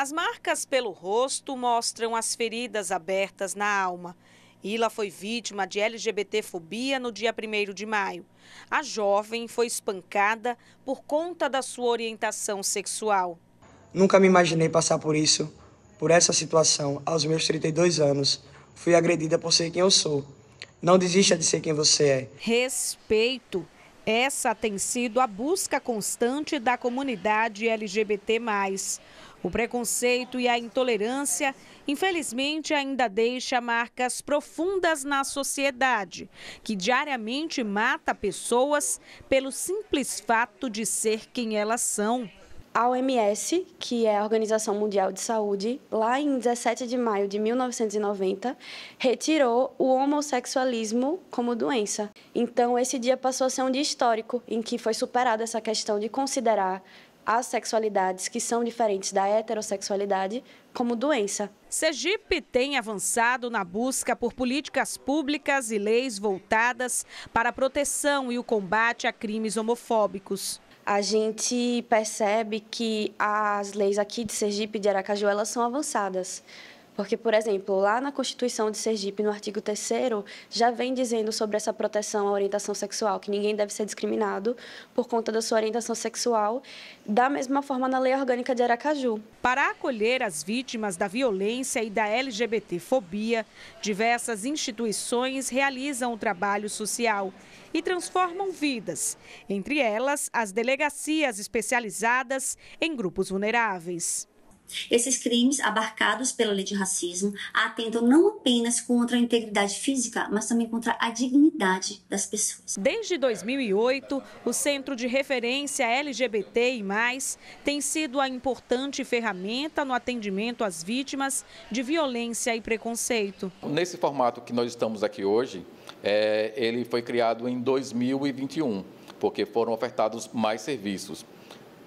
As marcas pelo rosto mostram as feridas abertas na alma. Ila foi vítima de LGBTfobia no dia 1 de maio. A jovem foi espancada por conta da sua orientação sexual. Nunca me imaginei passar por isso, por essa situação, aos meus 32 anos. Fui agredida por ser quem eu sou. Não desista de ser quem você é. Respeito. Essa tem sido a busca constante da comunidade LGBT. O preconceito e a intolerância, infelizmente, ainda deixa marcas profundas na sociedade, que diariamente mata pessoas pelo simples fato de ser quem elas são. A OMS, que é a Organização Mundial de Saúde, lá em 17 de maio de 1990, retirou o homossexualismo como doença. Então, esse dia passou a ser um dia histórico em que foi superada essa questão de considerar as sexualidades que são diferentes da heterossexualidade como doença. Sergipe tem avançado na busca por políticas públicas e leis voltadas para a proteção e o combate a crimes homofóbicos a gente percebe que as leis aqui de Sergipe e de Aracaju elas são avançadas. Porque, por exemplo, lá na Constituição de Sergipe, no artigo 3 já vem dizendo sobre essa proteção à orientação sexual, que ninguém deve ser discriminado por conta da sua orientação sexual, da mesma forma na Lei Orgânica de Aracaju. Para acolher as vítimas da violência e da LGBTfobia, diversas instituições realizam o trabalho social e transformam vidas, entre elas as delegacias especializadas em grupos vulneráveis. Esses crimes, abarcados pela lei de racismo, atentam não apenas contra a integridade física, mas também contra a dignidade das pessoas. Desde 2008, o Centro de Referência LGBT e mais tem sido a importante ferramenta no atendimento às vítimas de violência e preconceito. Nesse formato que nós estamos aqui hoje, é, ele foi criado em 2021, porque foram ofertados mais serviços.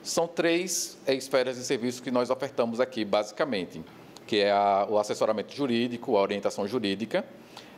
São três eh, esferas de serviço que nós ofertamos aqui, basicamente, que é a, o assessoramento jurídico, a orientação jurídica,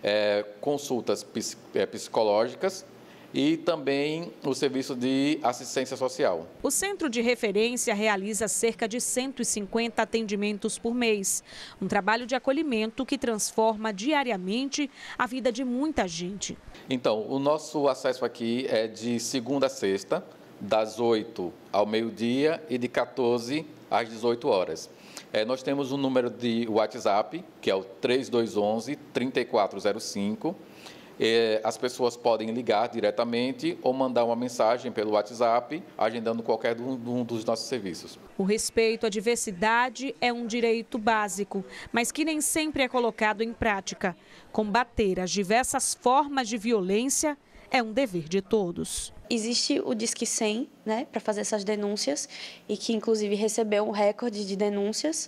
é, consultas ps, é, eh, psicológicas e também o serviço de assistência social. O centro de referência realiza cerca de 150 atendimentos por mês. Um trabalho de acolhimento que transforma diariamente a vida de muita gente. Então, o nosso acesso aqui é de segunda a sexta, das 8 ao meio-dia e de 14 às 18 horas. É, nós temos um número de WhatsApp, que é o 3211-3405. É, as pessoas podem ligar diretamente ou mandar uma mensagem pelo WhatsApp, agendando qualquer um, um dos nossos serviços. O respeito à diversidade é um direito básico, mas que nem sempre é colocado em prática. Combater as diversas formas de violência é um dever de todos. Existe o Disque 100, né, para fazer essas denúncias, e que inclusive recebeu um recorde de denúncias.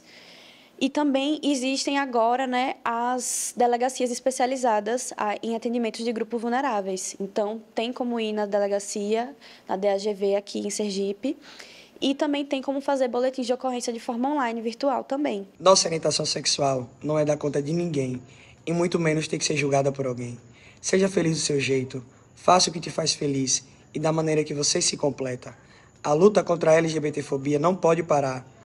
E também existem agora né, as delegacias especializadas em atendimento de grupos vulneráveis. Então, tem como ir na delegacia, na DAGV aqui em Sergipe, e também tem como fazer boletins de ocorrência de forma online, virtual também. Nossa orientação sexual não é da conta de ninguém, e muito menos tem que ser julgada por alguém. Seja feliz do seu jeito, Faça o que te faz feliz e da maneira que você se completa. A luta contra a LGBTfobia não pode parar.